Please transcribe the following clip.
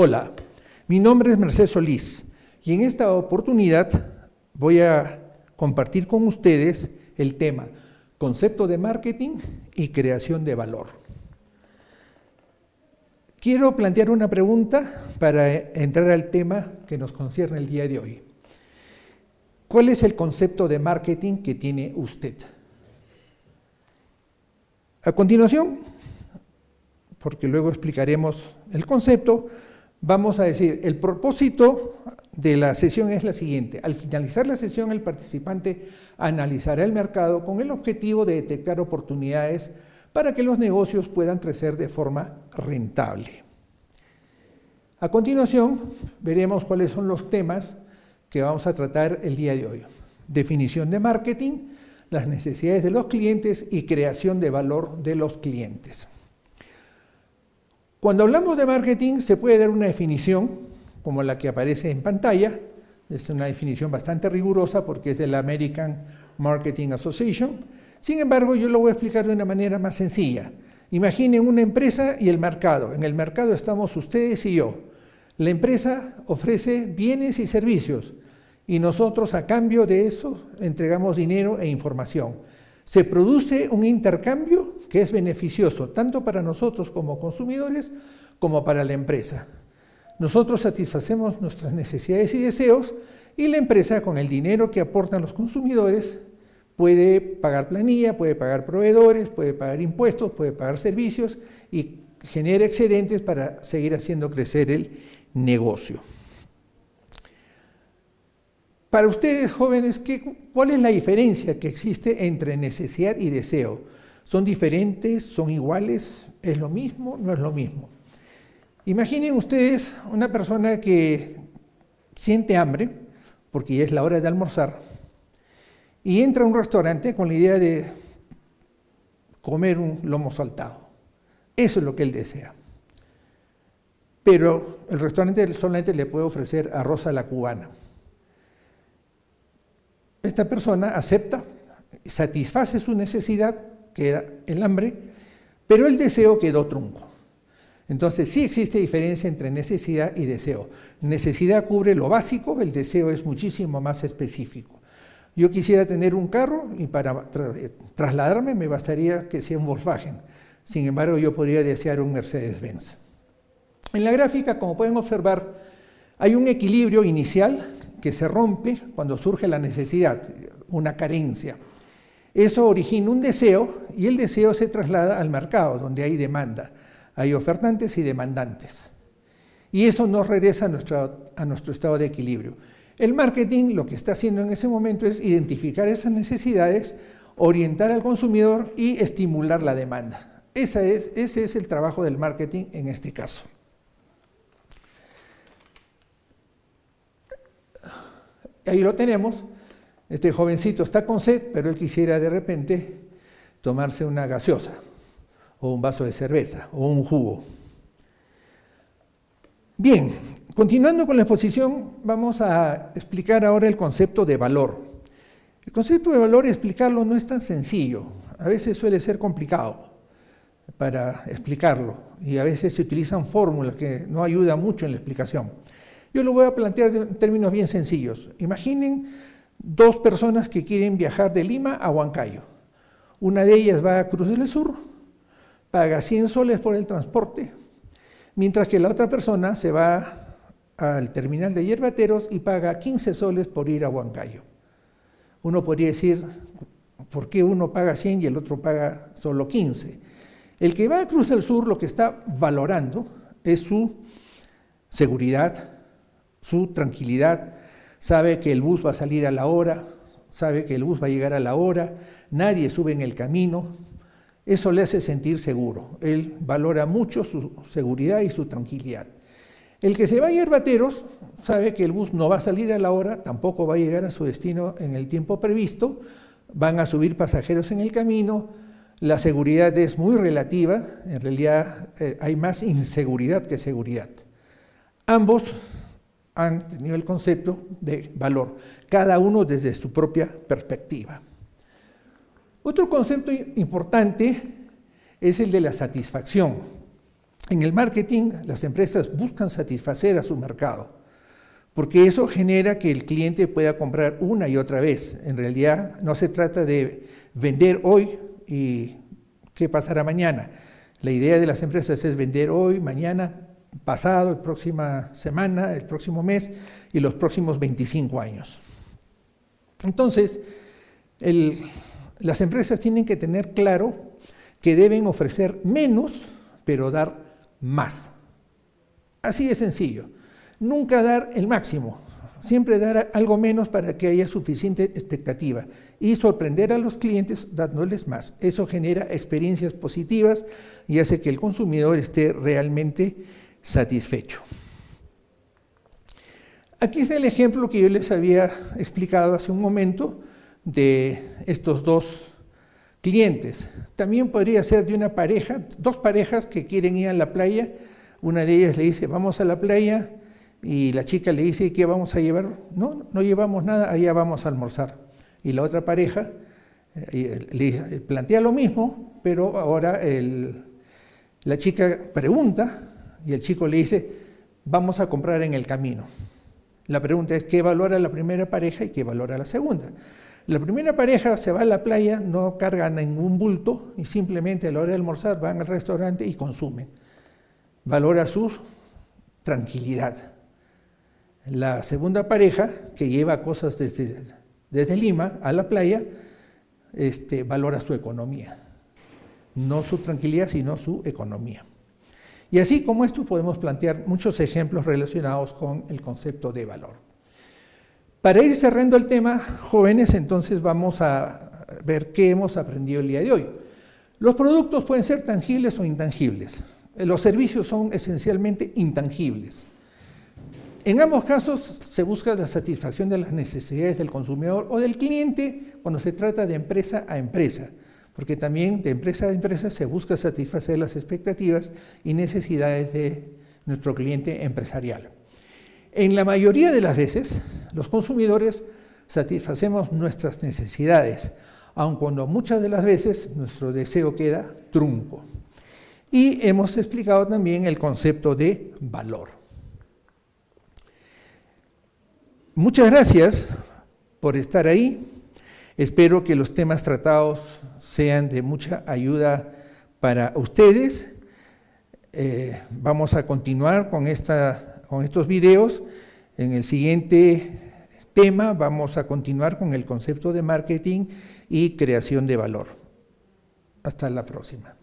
Hola, mi nombre es Mercedes Solís y en esta oportunidad voy a compartir con ustedes el tema concepto de marketing y creación de valor. Quiero plantear una pregunta para entrar al tema que nos concierne el día de hoy. ¿Cuál es el concepto de marketing que tiene usted? A continuación, porque luego explicaremos el concepto, vamos a decir, el propósito de la sesión es la siguiente. Al finalizar la sesión, el participante analizará el mercado con el objetivo de detectar oportunidades para que los negocios puedan crecer de forma rentable. A continuación, veremos cuáles son los temas que vamos a tratar el día de hoy. Definición de marketing, las necesidades de los clientes y creación de valor de los clientes. Cuando hablamos de marketing se puede dar una definición como la que aparece en pantalla. Es una definición bastante rigurosa porque es de la American Marketing Association. Sin embargo, yo lo voy a explicar de una manera más sencilla. Imaginen una empresa y el mercado. En el mercado estamos ustedes y yo. La empresa ofrece bienes y servicios y nosotros a cambio de eso entregamos dinero e información. Se produce un intercambio que es beneficioso tanto para nosotros como consumidores como para la empresa. Nosotros satisfacemos nuestras necesidades y deseos y la empresa con el dinero que aportan los consumidores puede pagar planilla, puede pagar proveedores, puede pagar impuestos, puede pagar servicios y genera excedentes para seguir haciendo crecer el negocio. Para ustedes jóvenes, ¿cuál es la diferencia que existe entre necesidad y deseo? ¿Son diferentes? ¿Son iguales? ¿Es lo mismo? ¿No es lo mismo? Imaginen ustedes una persona que siente hambre, porque es la hora de almorzar, y entra a un restaurante con la idea de comer un lomo saltado. Eso es lo que él desea. Pero el restaurante solamente le puede ofrecer arroz a la cubana. Esta persona acepta, satisface su necesidad que era el hambre, pero el deseo quedó trunco. Entonces sí existe diferencia entre necesidad y deseo. Necesidad cubre lo básico, el deseo es muchísimo más específico. Yo quisiera tener un carro y para trasladarme me bastaría que sea un Volkswagen. Sin embargo, yo podría desear un Mercedes-Benz. En la gráfica, como pueden observar, hay un equilibrio inicial que se rompe cuando surge la necesidad, una carencia. Eso origina un deseo y el deseo se traslada al mercado, donde hay demanda. Hay ofertantes y demandantes. Y eso nos regresa a nuestro, a nuestro estado de equilibrio. El marketing lo que está haciendo en ese momento es identificar esas necesidades, orientar al consumidor y estimular la demanda. es, ese es el trabajo del marketing en este caso. Ahí lo tenemos. Este jovencito está con sed, pero él quisiera de repente tomarse una gaseosa o un vaso de cerveza o un jugo. Bien, continuando con la exposición, vamos a explicar ahora el concepto de valor. El concepto de valor, y explicarlo no es tan sencillo, a veces suele ser complicado para explicarlo y a veces se utilizan fórmulas que no ayudan mucho en la explicación. Yo lo voy a plantear en términos bien sencillos. Imaginen dos personas que quieren viajar de Lima a Huancayo. Una de ellas va a Cruz del Sur, paga 100 soles por el transporte, mientras que la otra persona se va al terminal de hierbateros y paga 15 soles por ir a Huancayo. Uno podría decir, ¿por qué uno paga 100 y el otro paga solo 15? El que va a Cruz del Sur lo que está valorando es su seguridad, su tranquilidad, sabe que el bus va a salir a la hora, sabe que el bus va a llegar a la hora, nadie sube en el camino. Eso le hace sentir seguro. Él valora mucho su seguridad y su tranquilidad. El que se va a bateros sabe que el bus no va a salir a la hora, tampoco va a llegar a su destino en el tiempo previsto, van a subir pasajeros en el camino, la seguridad es muy relativa, en realidad eh, hay más inseguridad que seguridad. Ambos han tenido el concepto de valor, cada uno desde su propia perspectiva. Otro concepto importante es el de la satisfacción. En el marketing, las empresas buscan satisfacer a su mercado, porque eso genera que el cliente pueda comprar una y otra vez. En realidad, no se trata de vender hoy y qué pasará mañana. La idea de las empresas es vender hoy, mañana pasado, la próxima semana, el próximo mes y los próximos 25 años. Entonces, las empresas tienen que tener claro que deben ofrecer menos, pero dar más. Así de sencillo. Nunca dar el máximo, siempre dar algo menos para que haya suficiente expectativa y sorprender a los clientes dándoles más. Eso genera experiencias positivas y hace que el consumidor esté realmente satisfecho. Aquí está el ejemplo que yo les había explicado hace un momento de estos dos clientes. También podría ser de una pareja, dos parejas que quieren ir a la playa. Una de ellas le dice, vamos a la playa, y la chica le dice, ¿qué vamos a llevar? No, no llevamos nada, allá vamos a almorzar. Y la otra pareja eh, le eh, plantea lo mismo, pero ahora la chica pregunta y el chico le dice, vamos a comprar en el camino. La pregunta es, ¿qué valora la primera pareja y qué valora la segunda? La primera pareja se va a la playa, no cargan ningún bulto y simplemente a la hora de almorzar van al restaurante y consumen. Valora su tranquilidad. La segunda pareja, que lleva cosas desde, desde Lima a la playa, este, valora su economía. No su tranquilidad, sino su economía. Y así como esto podemos plantear muchos ejemplos relacionados con el concepto de valor. Para ir cerrando el tema, jóvenes, entonces vamos a ver qué hemos aprendido el día de hoy. Los productos pueden ser tangibles o intangibles. Los servicios son esencialmente intangibles. En ambos casos se busca la satisfacción de las necesidades del consumidor o del cliente cuando se trata de empresa a empresa porque también de empresa a empresa se busca satisfacer las expectativas y necesidades de nuestro cliente empresarial. En la mayoría de las veces, los consumidores satisfacemos nuestras necesidades, aun cuando muchas de las veces nuestro deseo queda trunco. Y hemos explicado también el concepto de valor. Muchas gracias por estar ahí. Espero que los temas tratados sean de mucha ayuda para ustedes. Eh, vamos a continuar con, esta, con estos videos. En el siguiente tema vamos a continuar con el concepto de marketing y creación de valor. Hasta la próxima.